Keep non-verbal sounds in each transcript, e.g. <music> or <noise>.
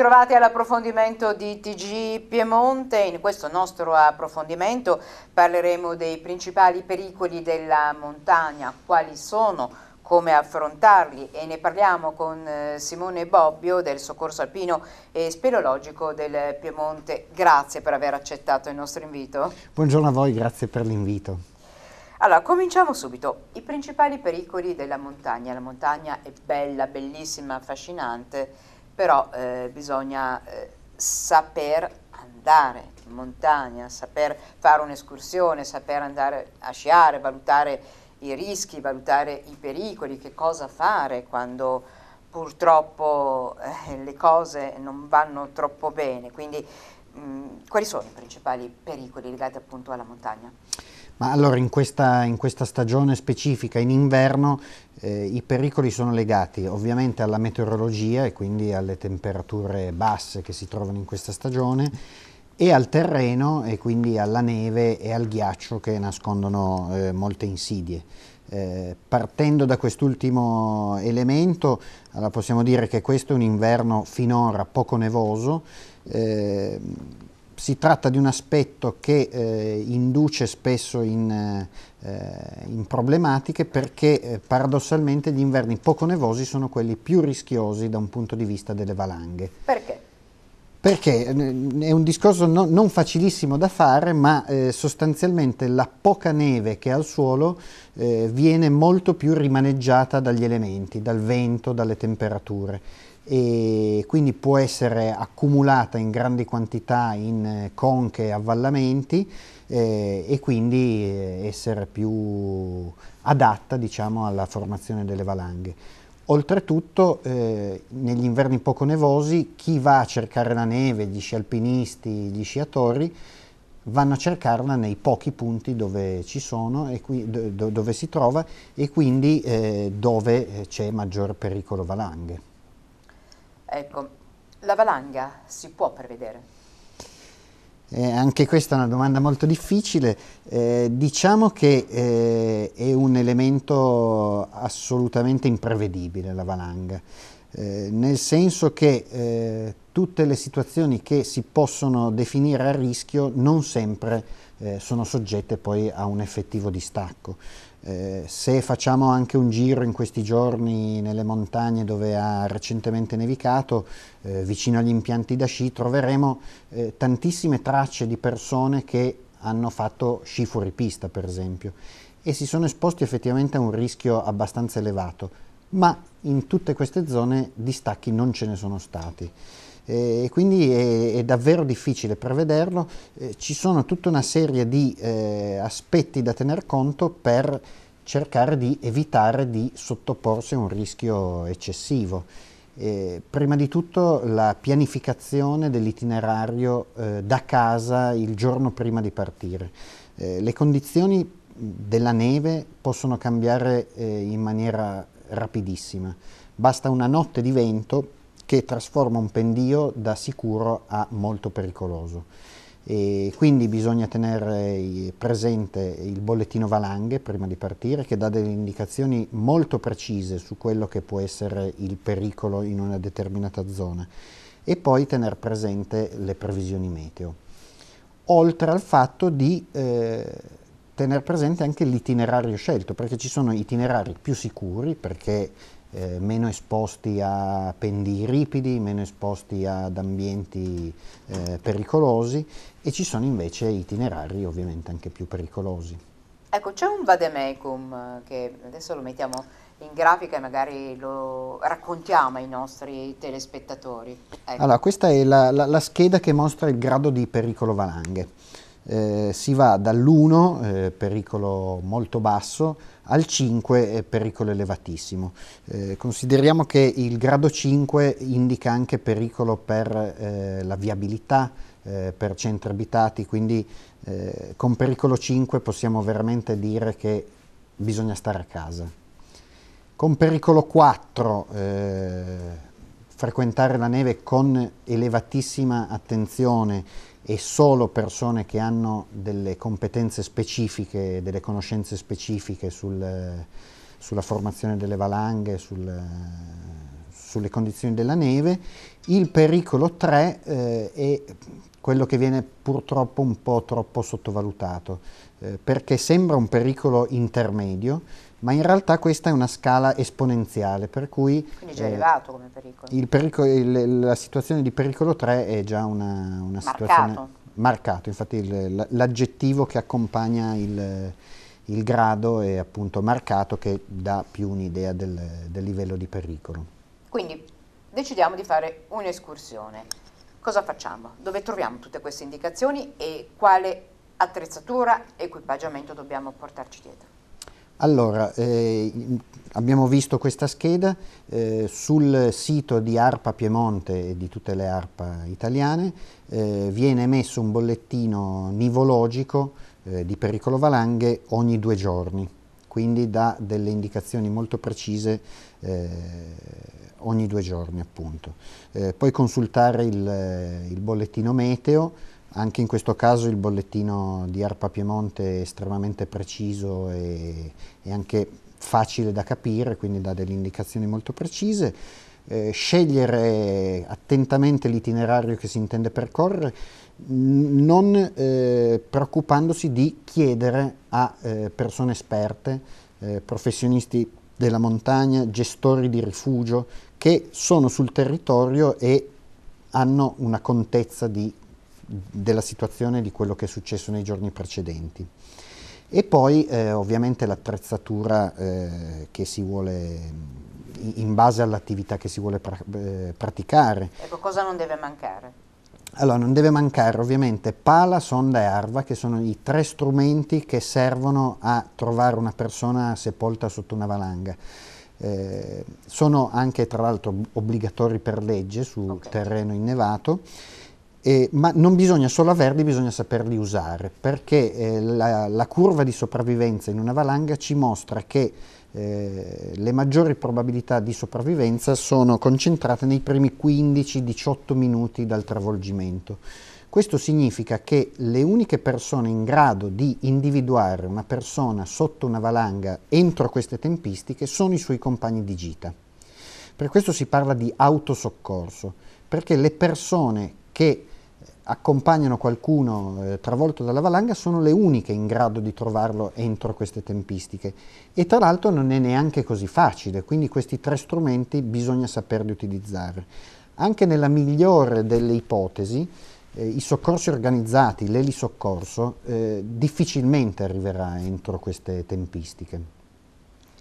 ritrovati all'approfondimento di TG Piemonte. In questo nostro approfondimento parleremo dei principali pericoli della montagna, quali sono, come affrontarli e ne parliamo con eh, Simone Bobbio del Soccorso Alpino e Speleologico del Piemonte. Grazie per aver accettato il nostro invito. Buongiorno a voi, grazie per l'invito. Allora, cominciamo subito. I principali pericoli della montagna. La montagna è bella, bellissima, affascinante però eh, bisogna eh, saper andare in montagna, saper fare un'escursione, saper andare a sciare, valutare i rischi, valutare i pericoli, che cosa fare quando purtroppo eh, le cose non vanno troppo bene. Quindi mh, mm, quali sono i principali pericoli legati appunto alla montagna? Ma allora in questa, in questa stagione specifica, in inverno, eh, i pericoli sono legati ovviamente alla meteorologia e quindi alle temperature basse che si trovano in questa stagione e al terreno e quindi alla neve e al ghiaccio che nascondono eh, molte insidie. Eh, partendo da quest'ultimo elemento, allora possiamo dire che questo è un inverno finora poco nevoso, eh, si tratta di un aspetto che eh, induce spesso in, eh, eh, in problematiche perché eh, paradossalmente gli inverni poco nevosi sono quelli più rischiosi da un punto di vista delle valanghe. Perché? Perché è un discorso no, non facilissimo da fare, ma eh, sostanzialmente la poca neve che ha al suolo eh, viene molto più rimaneggiata dagli elementi, dal vento, dalle temperature e quindi può essere accumulata in grandi quantità in eh, conche e avvallamenti eh, e quindi eh, essere più adatta diciamo, alla formazione delle valanghe. Oltretutto eh, negli inverni poco nevosi chi va a cercare la neve, gli sci alpinisti, gli sciatori, vanno a cercarla nei pochi punti dove ci sono e qui, do, dove si trova e quindi eh, dove eh, c'è maggior pericolo valanghe. Ecco, la valanga si può prevedere? Eh, anche questa è una domanda molto difficile, eh, diciamo che eh, è un elemento assolutamente imprevedibile la valanga. Eh, nel senso che eh, tutte le situazioni che si possono definire a rischio non sempre eh, sono soggette poi a un effettivo distacco. Eh, se facciamo anche un giro in questi giorni nelle montagne dove ha recentemente nevicato, eh, vicino agli impianti da sci, troveremo tantissime tracce di persone che hanno fatto sci fuori pista, per esempio, e si sono esposti effettivamente a un rischio abbastanza elevato ma in tutte queste zone distacchi non ce ne sono stati. E quindi è, è, davvero difficile prevederlo, eh, ci sono tutta una serie di eh, aspetti da tener conto per cercare di evitare di sottoporsi a un rischio eccessivo. Eh, prima di tutto la pianificazione dell'itinerario eh, da casa il giorno prima di partire. Eh, le condizioni della neve possono cambiare eh, in maniera rapidissima. Basta una notte di vento che trasforma un pendio da sicuro a molto pericoloso. E quindi bisogna tenere presente il bollettino valanghe prima di partire che dà delle indicazioni molto precise su quello che può essere il pericolo in una determinata zona e poi tenere presente le previsioni meteo oltre al fatto di eh, tenere presente anche l'itinerario scelto, perché ci sono itinerari più sicuri, perché eh, meno esposti a pendii ripidi, meno esposti ad ambienti eh, pericolosi e ci sono invece itinerari ovviamente anche più pericolosi. Ecco, c'è un vademecum che adesso lo mettiamo in grafica e magari lo raccontiamo ai nostri telespettatori. Ecco. Allora, questa è la, la, la, scheda che mostra il grado di pericolo valanghe eh, si va dall'1, eh, pericolo molto basso, al 5, eh, pericolo elevatissimo. Eh, consideriamo che il grado 5 indica anche pericolo per eh, la viabilità, per centri abitati, quindi con pericolo 5 possiamo veramente dire che bisogna stare a casa. Con pericolo 4 frequentare la neve con elevatissima attenzione e solo persone che hanno delle competenze specifiche, delle conoscenze specifiche sul, sulla formazione delle valanghe, sul, sulle condizioni della neve. Il pericolo 3 eh, è quello che viene purtroppo un po' troppo sottovalutato, eh, perché sembra un pericolo intermedio, ma in realtà questa è una scala esponenziale, per cui... Quindi già eh, elevato come pericolo. pericolo il, la situazione di pericolo 3 è già una, una situazione... Marcato. Marcato, infatti l'aggettivo che accompagna il, il, grado è appunto marcato che dà più un'idea del, del livello di pericolo. Quindi decidiamo di fare un'escursione. Cosa facciamo? Dove troviamo tutte queste indicazioni e quale attrezzatura, equipaggiamento dobbiamo portarci dietro? Allora, eh, abbiamo visto questa scheda eh, sul sito di ARPA Piemonte e di tutte le ARPA italiane eh, viene emesso un bollettino nivologico eh, di pericolo valanghe ogni due giorni, quindi dà delle indicazioni molto precise eh, ogni due giorni appunto. Eh, puoi consultare il, il bollettino meteo anche in questo caso il bollettino di ARPA Piemonte è estremamente preciso e, e anche facile da capire, quindi dà delle indicazioni molto precise. Eh, scegliere attentamente l'itinerario che si intende percorrere, non eh, preoccupandosi di chiedere a eh, persone esperte, eh, professionisti della montagna, gestori di rifugio, che sono sul territorio e hanno una contezza di della situazione di quello che è successo nei giorni precedenti. E poi eh, ovviamente l'attrezzatura eh, che si vuole in base all'attività che si vuole pra eh, praticare. Ecco, cosa non deve mancare? Allora, non deve mancare ovviamente pala, sonda e arva, che sono i tre strumenti che servono a trovare una persona sepolta sotto una valanga. Eh, sono anche tra l'altro obbligatori per legge su okay. terreno innevato. Eh, ma non bisogna solo averli, bisogna saperli usare, perché eh, la, la, curva di sopravvivenza in una valanga ci mostra che eh, le maggiori probabilità di sopravvivenza sono concentrate nei primi 15-18 minuti dal travolgimento. Questo significa che le uniche persone in grado di individuare una persona sotto una valanga entro queste tempistiche sono i suoi compagni di gita. Per questo si parla di autosoccorso, perché le persone che accompagnano qualcuno eh, travolto dalla valanga sono le uniche in grado di trovarlo entro queste tempistiche e tra l'altro non è neanche così facile, quindi questi tre strumenti bisogna saperli utilizzare. Anche nella migliore delle ipotesi, eh, i soccorsi organizzati, l'elisoccorso, eh, difficilmente arriverà entro queste tempistiche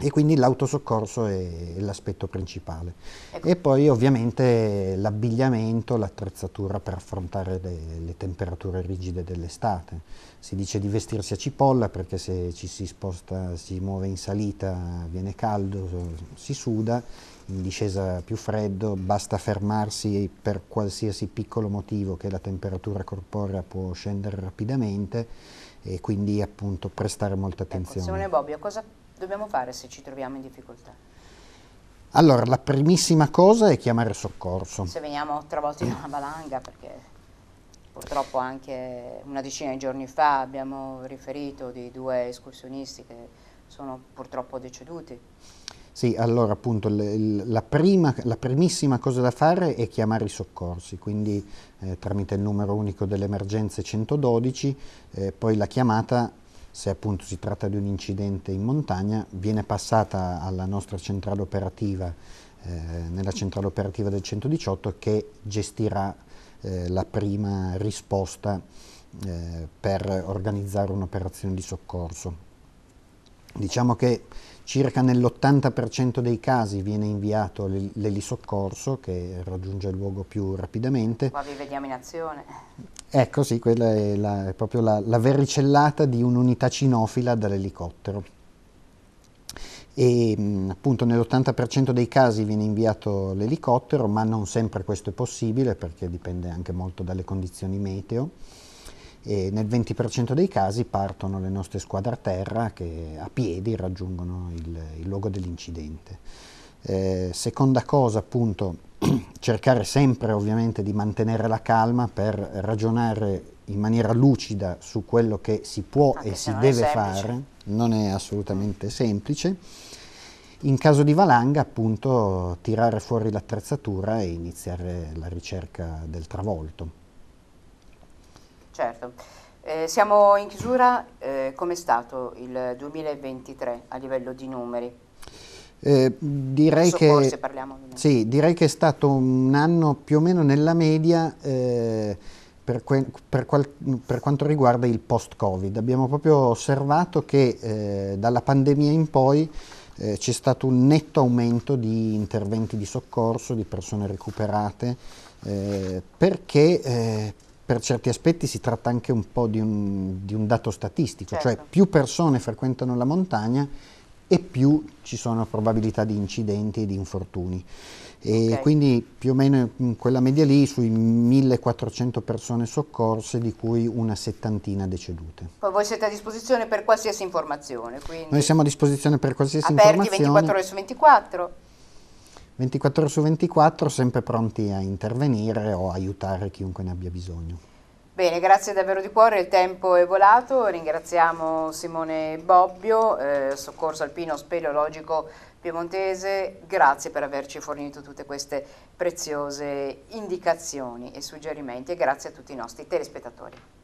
e quindi l'autosoccorso è l'aspetto principale. Ecco. E poi ovviamente l'abbigliamento, l'attrezzatura per affrontare le, le temperature rigide dell'estate. Si dice di vestirsi a cipolla perché se ci si sposta, si muove in salita viene caldo, si suda, in discesa più freddo, basta fermarsi per qualsiasi piccolo motivo che la temperatura corporea può scendere rapidamente e quindi appunto prestare molta ecco, attenzione. Ecco, Simone Bobbio, cosa dobbiamo fare se ci troviamo in difficoltà? Allora, la primissima cosa è chiamare soccorso. Se veniamo travolti da una valanga, perché purtroppo anche una decina di giorni fa abbiamo riferito di due escursionisti che sono purtroppo deceduti. Sì, allora appunto la, prima, la primissima cosa da fare è chiamare i soccorsi, quindi eh, tramite il numero unico delle emergenze 112, eh, poi la chiamata se appunto si tratta di un incidente in montagna, viene passata alla nostra centrale operativa, eh, nella centrale operativa del 118 che gestirà eh, la prima risposta eh, per organizzare un'operazione di soccorso. Diciamo che circa nell'80% dei casi viene inviato l'elisoccorso che raggiunge il luogo più rapidamente. Qua vi vediamo in azione. Ecco sì, quella è, la, è proprio la, la, verricellata di un'unità cinofila dall'elicottero. E appunto nell'80% dei casi viene inviato l'elicottero, ma non sempre questo è possibile perché dipende anche molto dalle condizioni meteo e nel 20% dei casi partono le nostre squadre a terra che a piedi raggiungono il, il luogo dell'incidente. Eh, seconda cosa appunto <clears throat> cercare sempre ovviamente di mantenere la calma per ragionare in maniera lucida su quello che si può Anche e si deve fare, non è assolutamente mm. semplice. In caso di valanga, appunto, tirare fuori l'attrezzatura e iniziare la ricerca del travolto. Certo. Eh, siamo in chiusura, eh, com'è stato il 2023 a livello di numeri? Eh, direi, che, sì, direi, che, è stato un anno più o meno nella media eh, per, que, per, qual, per, quanto riguarda il post-Covid. Abbiamo proprio osservato che eh, dalla pandemia in poi eh, c'è stato un netto aumento di interventi di soccorso, di persone recuperate, eh, perché eh, per certi aspetti si tratta anche un po' di un, di un dato statistico, cioè certo. cioè più persone frequentano la montagna e più ci sono probabilità di incidenti e di infortuni. E okay. quindi più o meno in quella media lì sui 1400 persone soccorse di cui una settantina decedute. Poi voi siete a disposizione per qualsiasi informazione? Noi siamo a disposizione per qualsiasi Aperti informazione. Aperti 24 ore su 24? 24 ore su 24 sempre pronti a intervenire o aiutare chiunque ne abbia bisogno. Bene, grazie davvero di cuore, il tempo è volato, ringraziamo Simone Bobbio, eh, Soccorso Alpino Speleologico Piemontese, grazie per averci fornito tutte queste preziose indicazioni e suggerimenti e grazie a tutti i nostri telespettatori.